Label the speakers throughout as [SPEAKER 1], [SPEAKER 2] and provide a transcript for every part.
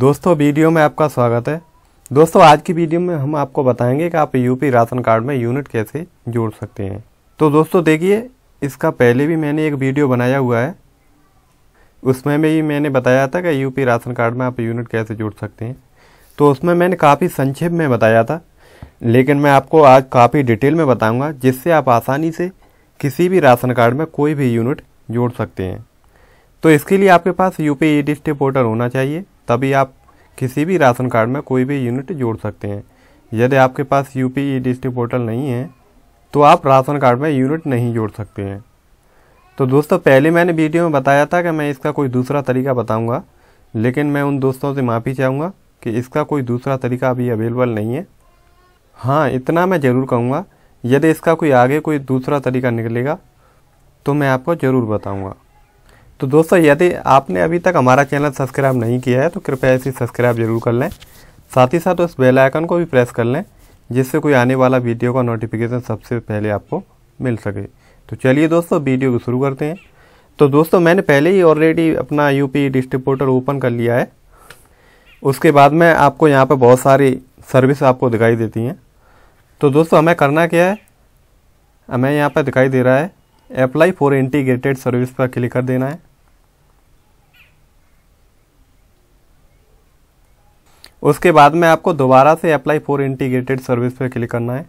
[SPEAKER 1] दोस्तों वीडियो में आपका स्वागत है दोस्तों आज की वीडियो में हम आपको बताएंगे कि आप यूपी राशन कार्ड में यूनिट कैसे जोड़ सकते हैं तो दोस्तों देखिए इसका पहले भी मैंने एक वीडियो बनाया हुआ है उसमें भी मैंने बताया था कि यूपी राशन कार्ड में आप यूनिट कैसे जोड़ सकते हैं तो उसमें मैंने काफ़ी संक्षेप में बताया था लेकिन मैं आपको आज काफ़ी डिटेल में बताऊँगा जिससे आप आसानी से किसी भी राशन कार्ड में कोई भी यूनिट जोड़ सकते हैं तो इसके लिए आपके पास यू पी ई पोर्टल होना चाहिए तभी आप किसी भी राशन कार्ड में कोई भी यूनिट जोड़ सकते हैं यदि आपके पास यू पी ई पोर्टल नहीं है तो आप राशन कार्ड में यूनिट नहीं जोड़ सकते हैं तो दोस्तों पहले मैंने वीडियो में बताया था कि मैं इसका कोई दूसरा तरीका बताऊंगा लेकिन मैं उन दोस्तों से माफ़ी चाहूँगा कि इसका कोई दूसरा तरीका अभी अवेलेबल नहीं है हाँ इतना मैं ज़रूर कहूँगा यदि इसका कोई आगे कोई दूसरा तरीका निकलेगा तो मैं आपको ज़रूर बताऊँगा तो दोस्तों यदि आपने अभी तक हमारा चैनल सब्सक्राइब नहीं किया है तो कृपया इसे सब्सक्राइब जरूर कर लें साथ ही साथ उस बेल आइकन को भी प्रेस कर लें जिससे कोई आने वाला वीडियो का नोटिफिकेशन सबसे पहले आपको मिल सके तो चलिए दोस्तों वीडियो को शुरू करते हैं तो दोस्तों मैंने पहले ही ऑलरेडी अपना यू पी पोर्टल ओपन कर लिया है उसके बाद में आपको यहाँ पर बहुत सारी सर्विस आपको दिखाई देती हैं तो दोस्तों हमें करना क्या है हमें यहाँ पर दिखाई दे रहा है अप्लाई फॉर इंटीग्रेटेड सर्विस पर क्लिक कर देना है उसके बाद में आपको दोबारा से अप्लाई फॉर इंटीग्रेटेड सर्विस पर क्लिक करना है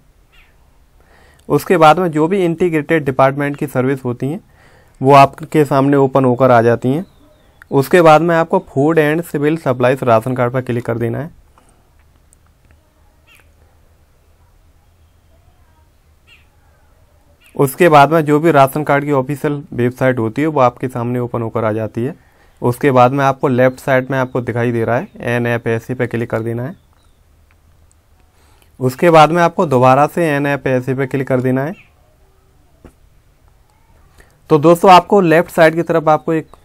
[SPEAKER 1] उसके बाद में जो भी इंटीग्रेटेड डिपार्टमेंट की सर्विस होती हैं वो आपके सामने ओपन होकर आ जाती हैं उसके बाद में आपको food and civil supplies ration card पर क्लिक कर देना है उसके बाद में जो भी राशन कार्ड की ऑफिशियल वेबसाइट होती है वो आपके सामने ओपन होकर आ जाती है उसके बाद में आपको लेफ्ट साइड में आपको दिखाई दे रहा है एन एफ एस सी पे क्लिक कर देना है उसके बाद में आपको दोबारा से एन एफ एस सी पे क्लिक कर देना है तो दोस्तों आपको लेफ्ट साइड की तरफ आपको एक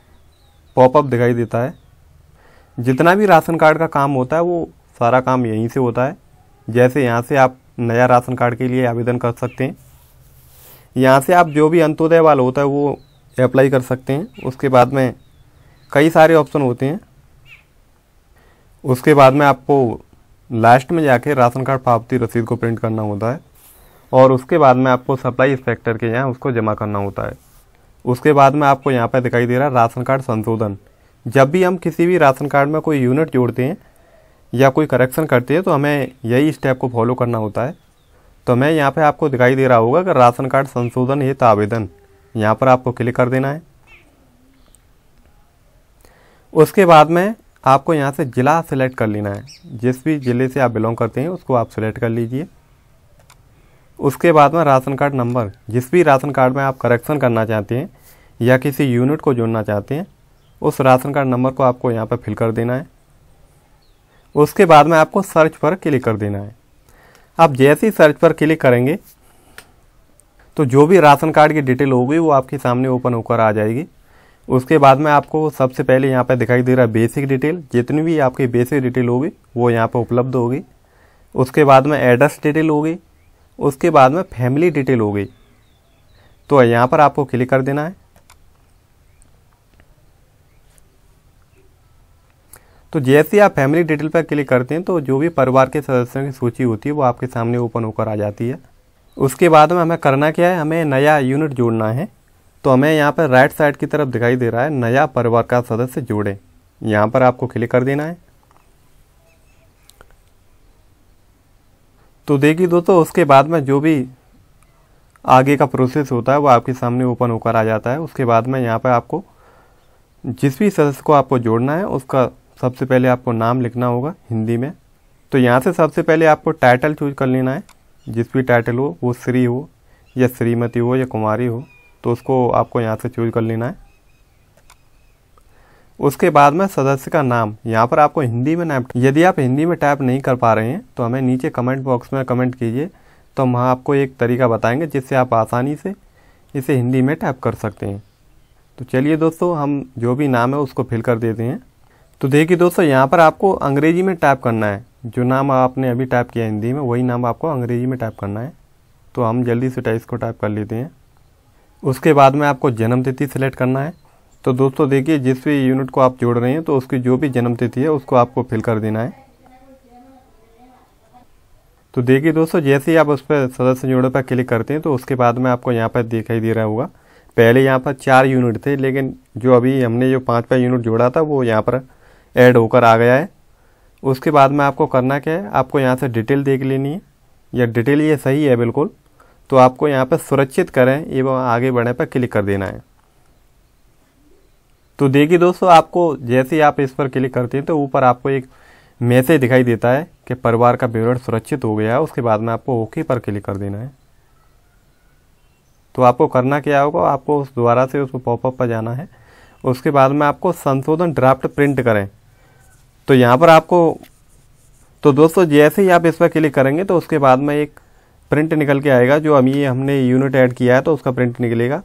[SPEAKER 1] पॉपअप दिखाई देता है जितना भी राशन कार्ड का काम होता है वो सारा काम यहीं से होता है जैसे यहाँ से आप नया राशन कार्ड के लिए आवेदन कर सकते हैं यहाँ से आप जो भी अंत्योदय वाला होता है वो अप्लाई कर सकते हैं उसके बाद में कई सारे ऑप्शन होते हैं उसके बाद में आपको लास्ट में जाके राशन कार्ड प्राप्ति रसीद को प्रिंट करना होता है और उसके बाद में आपको सप्लाई इंस्पेक्टर के यहाँ उसको जमा करना होता है उसके बाद में आपको यहाँ पर दिखाई दे रहा है राशन कार्ड संशोधन जब भी हम किसी भी राशन कार्ड में कोई यूनिट जोड़ते हैं या कोई करेक्शन करते हैं तो हमें यही स्टेप को फॉलो करना होता है तो मैं यहाँ पे आपको दिखाई दे रहा होगा कि राशन कार्ड संशोधन हित आवेदन यहाँ पर आपको क्लिक कर देना है उसके बाद में आपको यहाँ से ज़िला सेलेक्ट कर लेना है जिस भी ज़िले से आप बिलोंग करते हैं उसको आप सेलेक्ट कर लीजिए उसके बाद में राशन कार्ड नंबर जिस भी राशन कार्ड में आप करेक्शन करना चाहते हैं या किसी यूनिट को जोड़ना चाहते हैं उस राशन कार्ड नंबर को आपको यहाँ पर फिल कर देना है उसके बाद में आपको सर्च पर क्लिक कर देना है आप जैसे ही सर्च पर क्लिक करेंगे तो जो भी राशन कार्ड की डिटेल होगी वो आपके सामने ओपन होकर आ जाएगी उसके बाद में आपको सबसे पहले यहाँ पर दिखाई दे रहा है बेसिक डिटेल जितनी भी आपकी बेसिक डिटेल होगी वो यहाँ पर उपलब्ध होगी उसके बाद में एड्रेस डिटेल होगी उसके बाद में फैमिली डिटेल होगी तो यहाँ पर आपको क्लिक कर देना है तो जैसे आप फैमिली डिटेल पर क्लिक करते हैं तो जो भी परिवार के सदस्यों की सूची होती है वो आपके सामने ओपन होकर आ जाती है उसके बाद में हमें करना क्या है हमें नया यूनिट जोड़ना है तो हमें यहाँ पर राइट साइड की तरफ दिखाई दे रहा है नया परिवार का सदस्य जोड़ें यहाँ पर आपको क्लिक कर देना है तो देखिए दोस्तों उसके बाद में जो भी आगे का प्रोसेस होता है वो आपके सामने ओपन होकर आ जाता है उसके बाद में यहाँ पर आपको जिस भी सदस्य को आपको जोड़ना है उसका सबसे पहले आपको नाम लिखना होगा हिंदी में तो यहाँ से सबसे पहले आपको टाइटल चूज कर लेना है जिस भी टाइटल हो वो श्री हो या श्रीमती हो या कुमारी हो तो उसको आपको यहाँ से चूज कर लेना है उसके बाद में सदस्य का नाम यहाँ पर आपको हिंदी में टाइप यदि आप हिंदी में टाइप नहीं कर पा रहे हैं तो हमें नीचे कमेंट बॉक्स में कमेंट कीजिए तो हम आपको एक तरीका बताएंगे जिससे आप आसानी से इसे हिंदी में टाइप कर सकते हैं तो चलिए दोस्तों हम जो भी नाम है उसको फिल कर देते हैं तो देखिए दोस्तों यहाँ पर आपको अंग्रेजी में टाइप करना है जो नाम आपने अभी टाइप किया हिंदी में वही नाम आपको अंग्रेजी में टाइप करना है तो हम जल्दी से को टाइप कर लेते हैं उसके बाद में आपको जन्म तिथि सेलेक्ट करना है तो दोस्तों देखिए जिस भी यूनिट को आप जोड़ रहे हैं तो उसकी जो भी जन्म तिथि है उसको आपको फिल कर देना है तो देखिए दोस्तों जैसे ही आप उस पर सदस्य जोड़े पर क्लिक करते हैं तो उसके बाद में आपको यहाँ पर दिखाई दे रहा होगा पहले यहाँ पर चार यूनिट थे लेकिन जो अभी हमने जो पाँच पाँच यूनिट जोड़ा था वो यहाँ पर ऐड होकर आ गया है उसके बाद में आपको करना क्या है आपको यहाँ से डिटेल देख लेनी है या डिटेल ये सही है बिल्कुल तो आपको यहाँ पर सुरक्षित करें एवं आगे बढ़ने पर क्लिक कर देना है तो देखिए दोस्तों आपको जैसे ही आप इस पर क्लिक करते हैं तो ऊपर आपको एक मैसेज दिखाई देता है कि परिवार का विवरण सुरक्षित हो गया है उसके बाद में आपको ओके पर क्लिक कर देना है तो आपको करना क्या होगा आपको उस दोबारा से उस पॉपअप पर जाना है उसके बाद में आपको संशोधन ड्राफ्ट प्रिंट करें तो यहाँ पर आपको तो दोस्तों जैसे ही आप इस पर क्लिक करेंगे तो उसके बाद में एक प्रिंट निकल के आएगा जो हम ये हमने यूनिट ऐड किया है तो उसका प्रिंट निकलेगा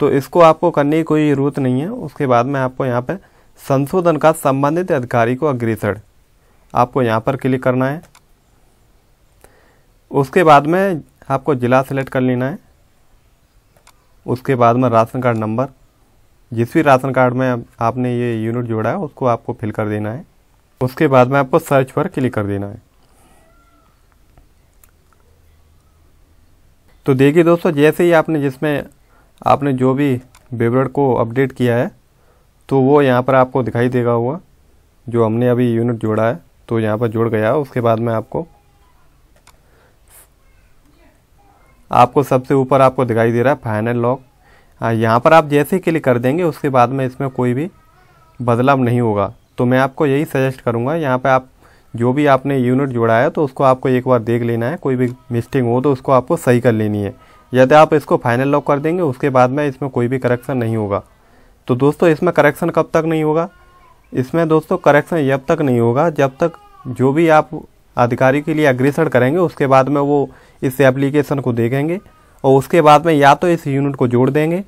[SPEAKER 1] तो इसको आपको करने की कोई ज़रूरत नहीं है उसके बाद में आपको यहाँ पर संशोधन का संबंधित अधिकारी को अग्रेसर आपको यहाँ पर क्लिक करना है उसके बाद में आपको ज़िला सेलेक्ट कर लेना है उसके बाद में राशन कार्ड नंबर जिस भी राशन कार्ड में आपने ये यूनिट जोड़ा है उसको आपको फिल कर देना है उसके बाद में आपको सर्च पर क्लिक कर देना है तो देखिए दोस्तों जैसे ही आपने जिसमें आपने जो भी वेबरेट को अपडेट किया है तो वो यहाँ पर आपको दिखाई देगा हुआ जो हमने अभी यूनिट जोड़ा है तो यहाँ पर जुड़ गया उसके बाद में आपको आपको सबसे ऊपर आपको दिखाई दे रहा है फाइनल लॉक यहाँ पर आप जैसे ही क्लिक कर देंगे उसके बाद में इसमें कोई भी बदलाव नहीं होगा तो मैं आपको यही सजेस्ट करूँगा यहाँ पर आप जो भी आपने यूनिट जोड़ा है तो उसको आपको एक बार देख लेना है कोई भी मिस्टिंग हो तो उसको आपको सही कर लेनी है यदि आप इसको फाइनल लॉक कर देंगे उसके बाद में इसमें कोई भी करेक्शन नहीं होगा तो दोस्तों इसमें करेक्शन कब तक नहीं होगा इसमें दोस्तों करेक्शन जब तक नहीं होगा जब तक जो भी आप अधिकारी के लिए अग्रेसर करेंगे उसके बाद में वो इस एप्लीकेशन को देखेंगे और उसके बाद में या तो इस यूनिट को जोड़ देंगे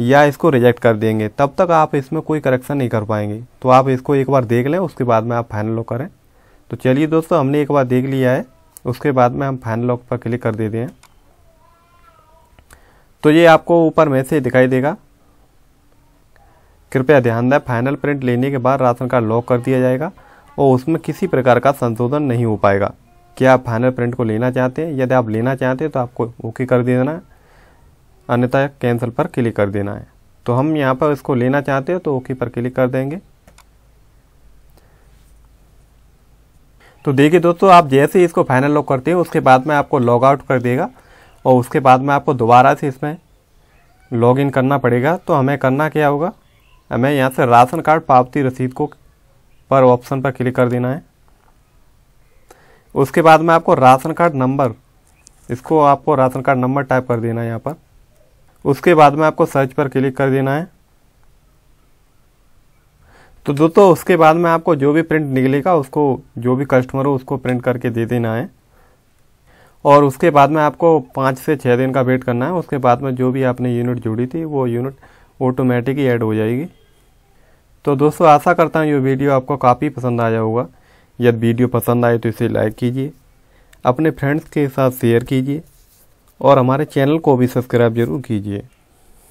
[SPEAKER 1] या इसको रिजेक्ट कर देंगे तब तक आप इसमें कोई करेक्शन नहीं कर पाएंगे तो आप इसको एक बार देख लें उसके बाद में आप फाइनल लॉक करें तो चलिए दोस्तों हमने एक बार देख लिया है उसके बाद में हम फैन लॉक पर क्लिक कर देते हैं तो ये आपको ऊपर मैसेज दिखाई देगा कृपया ध्यान दें फाइनल प्रिंट लेने के बाद राशन कार्ड लॉक कर दिया जाएगा और उसमें किसी प्रकार का संशोधन नहीं हो पाएगा क्या आप फाइनल प्रिंट को लेना चाहते हैं यदि आप लेना चाहते हैं तो आपको ओके कर देना है अन्यथा कैंसिल पर क्लिक कर देना है तो हम यहाँ पर इसको लेना चाहते हैं तो ओके पर क्लिक कर देंगे तो देखिए दोस्तों आप जैसे ही इसको फाइनल लॉक करते हैं उसके बाद में आपको लॉग आउट कर देगा और उसके बाद में आपको दोबारा से इसमें लॉग इन करना पड़ेगा तो हमें करना क्या होगा हमें यहाँ से राशन कार्ड पावती रसीद को पर ऑप्शन पर क्लिक कर देना है उसके बाद में आपको राशन कार्ड नंबर इसको आपको राशन कार्ड नंबर टाइप कर देना है यहाँ पर उसके बाद में आपको सर्च पर क्लिक कर देना है तो दोस्तों उसके बाद में आपको जो भी प्रिंट निकलेगा उसको जो भी कस्टमर हो उसको प्रिंट करके दे देना है और उसके बाद में आपको पाँच से छः दिन का वेट करना है उसके बाद में जो भी आपने यूनिट जोड़ी थी वो यूनिट ऑटोमेटिक ही ऐड हो जाएगी तो दोस्तों आशा करता हूँ ये वीडियो आपको काफ़ी पसंद आया होगा यदि वीडियो पसंद आए तो इसे लाइक कीजिए अपने फ्रेंड्स के साथ शेयर कीजिए और हमारे चैनल को भी सब्सक्राइब जरूर कीजिए